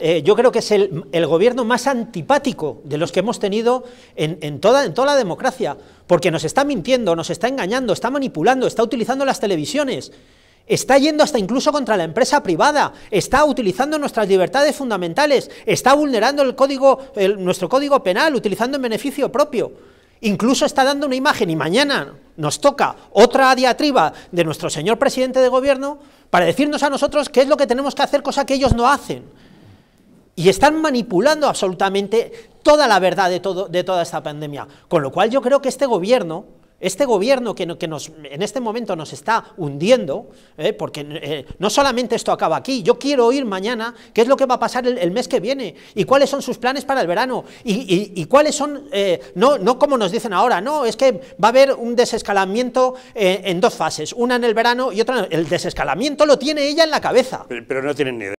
Eh, yo creo que es el, gobierno más antipático de los que hemos tenido en, toda, en, toda, la democracia, porque nos está mintiendo, nos está engañando, está manipulando, está utilizando las televisiones, está yendo hasta incluso contra la empresa privada, está utilizando nuestras libertades fundamentales, está vulnerando el código, nuestro código penal, utilizando en beneficio propio. Incluso está dando una imagen y mañana nos toca otra diatriba de nuestro señor presidente de gobierno para decirnos a nosotros qué es lo que tenemos que hacer, cosa que ellos no hacen y están manipulando absolutamente toda la verdad de, todo, de toda esta pandemia. Con lo cual yo creo que este gobierno, este gobierno que, que nos, en este momento nos está hundiendo, eh, porque eh, no solamente esto acaba aquí, yo quiero oír mañana qué es lo que va a pasar el, mes que viene y cuáles son sus planes para el verano y, cuáles son, eh, no, no como nos dicen ahora, no, es que va a haber un desescalamiento en dos fases, una en el verano y otra en el desescalamiento lo tiene ella en la cabeza. Pero, pero no tienen ni idea.